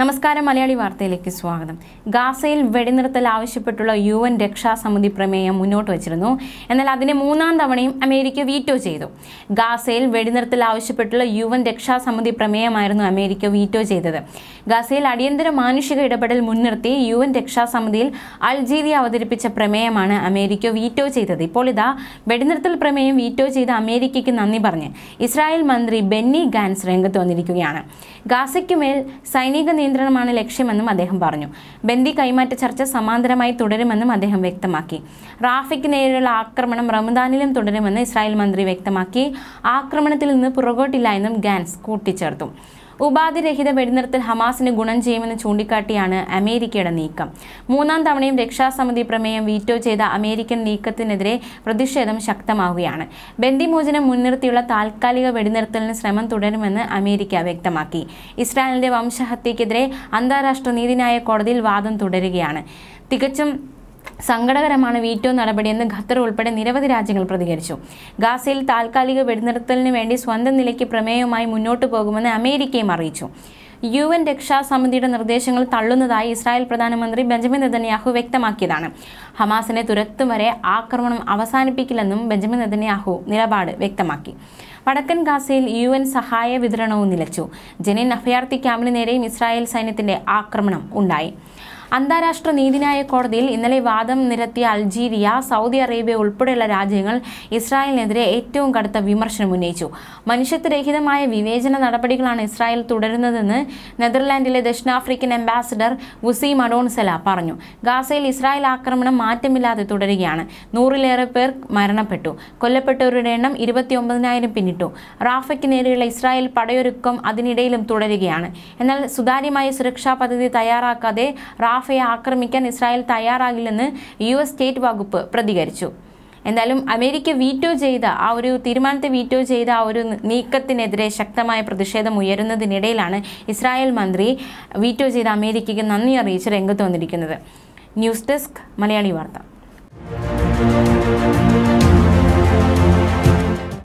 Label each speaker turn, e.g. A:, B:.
A: നമസ്കാരം മലയാളി വാർത്തയിലേക്ക് സ്വാഗതം ഗാസയിൽ വെടിനിർത്തൽ ആവശ്യപ്പെട്ടുള്ള യു എൻ രക്ഷാസമിതി പ്രമേയം മുന്നോട്ട് വച്ചിരുന്നു എന്നാൽ അതിനെ മൂന്നാം തവണയും അമേരിക്ക വീറ്റോ ചെയ്തു ഗാസയിൽ വെടിനിർത്തൽ ആവശ്യപ്പെട്ടുള്ള യു എൻ രക്ഷാസമിതി പ്രമേയമായിരുന്നു അമേരിക്ക വീറ്റോ ചെയ്തത് ഗാസയിൽ അടിയന്തര മാനുഷിക ഇടപെടൽ മുൻനിർത്തി യു എൻ രക്ഷാസമിതിയിൽ അൾജീരിയ അവതരിപ്പിച്ച പ്രമേയമാണ് അമേരിക്ക വീറ്റോ ചെയ്തത് ഇപ്പോൾ ഇതാ വെടിനിർത്തൽ പ്രമേയം വീറ്റോ ചെയ്ത അമേരിക്കയ്ക്ക് നന്ദി പറഞ്ഞ് ഇസ്രായേൽ മന്ത്രി ബെന്നി ഗാൻസ് രംഗത്ത് വന്നിരിക്കുകയാണ് ഗാസയ്ക്കുമേൽ സൈനിക നിയന്ത്രണമാണ് ലക്ഷ്യമെന്നും അദ്ദേഹം പറഞ്ഞു ബന്ദി കൈമാറ്റ ചർച്ച സമാന്തരമായി തുടരുമെന്നും അദ്ദേഹം വ്യക്തമാക്കി റാഫിക്ക് നേരെയുള്ള ആക്രമണം റമദാനിലും തുടരുമെന്ന് ഇസ്രായേൽ മന്ത്രി വ്യക്തമാക്കി ആക്രമണത്തിൽ നിന്ന് പുറകോട്ടില്ല എന്നും ഗാൻസ് കൂട്ടിച്ചേർത്തു ഉപാധിരഹിത വെടിനിർത്തൽ ഹമാസിന് ഗുണം ചെയ്യുമെന്ന് ചൂണ്ടിക്കാട്ടിയാണ് അമേരിക്കയുടെ നീക്കം മൂന്നാം തവണയും രക്ഷാസമിതി പ്രമേയം വീറ്റോ ചെയ്ത അമേരിക്കൻ നീക്കത്തിനെതിരെ പ്രതിഷേധം ശക്തമാവുകയാണ് ബന്ദിമോചനം മുൻനിർത്തിയുള്ള താൽക്കാലിക വെടിനിർത്തലിന് ശ്രമം തുടരുമെന്ന് അമേരിക്ക വ്യക്തമാക്കി ഇസ്രായേലിന്റെ വംശഹത്യക്കെതിരെ അന്താരാഷ്ട്ര നീതിന്യായ കോടതിയിൽ വാദം തുടരുകയാണ് തികച്ചും സങ്കടകരമാണ് വീറ്റോ നടപടിയെന്ന് ഖത്തർ ഉൾപ്പെടെ നിരവധി രാജ്യങ്ങൾ പ്രതികരിച്ചു ഗാസയിൽ താൽക്കാലിക വെടിനിർത്തലിന് വേണ്ടി സ്വന്തം നിലയ്ക്ക് പ്രമേയവുമായി മുന്നോട്ടു പോകുമെന്ന് അമേരിക്കയും അറിയിച്ചു യു എൻ രക്ഷാസമിതിയുടെ നിർദ്ദേശങ്ങൾ തള്ളുന്നതായി ഇസ്രായേൽ പ്രധാനമന്ത്രി ബെഞ്ചമിൻ നെതന്യാഹു വ്യക്തമാക്കിയതാണ് ഹമാസിനെ തുരത്തും വരെ ആക്രമണം അവസാനിപ്പിക്കില്ലെന്നും ബെഞ്ചമിൻ നെതന്യാഹു നിലപാട് വ്യക്തമാക്കി വടക്കൻ ഗാസയിൽ യു എൻ സഹായ വിതരണവും നിലച്ചു ജനീൻ അഭയാർത്ഥി ക്യാമ്പിന് നേരെയും ഇസ്രായേൽ സൈന്യത്തിന്റെ ആക്രമണം ഉണ്ടായി അന്താരാഷ്ട്ര നീതിന്യായ കോടതിയിൽ ഇന്നലെ വാദം നിരത്തിയ അൾജീരിയ സൗദി അറേബ്യ ഉൾപ്പെടെയുള്ള രാജ്യങ്ങൾ ഇസ്രായേലിനെതിരെ ഏറ്റവും കടുത്ത വിമർശനം ഉന്നയിച്ചു മനുഷ്യത്വരഹിതമായ വിവേചന നടപടികളാണ് ഇസ്രായേൽ തുടരുന്നതെന്ന് നെതർലാൻഡിലെ ദക്ഷിണാഫ്രിക്കൻ അംബാസിഡർ വുസി മഡോൺസെല പറഞ്ഞു ഗാസയിൽ ഇസ്രായേൽ ആക്രമണം മാറ്റമില്ലാതെ തുടരുകയാണ് നൂറിലേറെ പേർ മരണപ്പെട്ടു കൊല്ലപ്പെട്ടവരുടെ എണ്ണം ഇരുപത്തിയൊമ്പതിനായിരം പിന്നിട്ടു റാഫയ്ക്ക് നേരെയുള്ള ഇസ്രായേൽ പടയൊരുക്കം അതിനിടയിലും തുടരുകയാണ് എന്നാൽ സുതാര്യമായ സുരക്ഷാ പദ്ധതി തയ്യാറാക്കാതെ റാഫ റാഫയെ ആക്രമിക്കാൻ ഇസ്രായേൽ തയ്യാറാകില്ലെന്ന് യു എസ് സ്റ്റേറ്റ് വകുപ്പ് പ്രതികരിച്ചു എന്തായാലും അമേരിക്ക വീറ്റോ ചെയ്ത ആ ഒരു തീരുമാനത്തെ വീറ്റോ ചെയ്ത ആ ഒരു നീക്കത്തിനെതിരെ ശക്തമായ പ്രതിഷേധം ഉയരുന്നതിനിടയിലാണ് ഇസ്രായേൽ മന്ത്രി വീറ്റോ ചെയ്ത അമേരിക്കയ്ക്ക് നന്ദി അറിയിച്ച് രംഗത്ത് വന്നിരിക്കുന്നത് ന്യൂസ് ഡെസ്ക് മലയാളി വാർത്ത